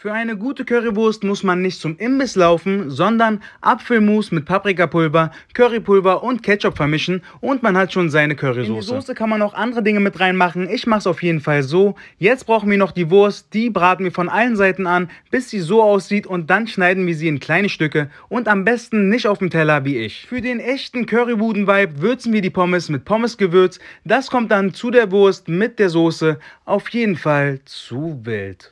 Für eine gute Currywurst muss man nicht zum Imbiss laufen, sondern Apfelmus mit Paprikapulver, Currypulver und Ketchup vermischen und man hat schon seine Currysoße. In die Soße kann man auch andere Dinge mit reinmachen. Ich mache es auf jeden Fall so. Jetzt brauchen wir noch die Wurst, die braten wir von allen Seiten an, bis sie so aussieht und dann schneiden wir sie in kleine Stücke und am besten nicht auf dem Teller wie ich. Für den echten Currywuden-Vibe würzen wir die Pommes mit Pommesgewürz. Das kommt dann zu der Wurst mit der Soße. Auf jeden Fall zu wild.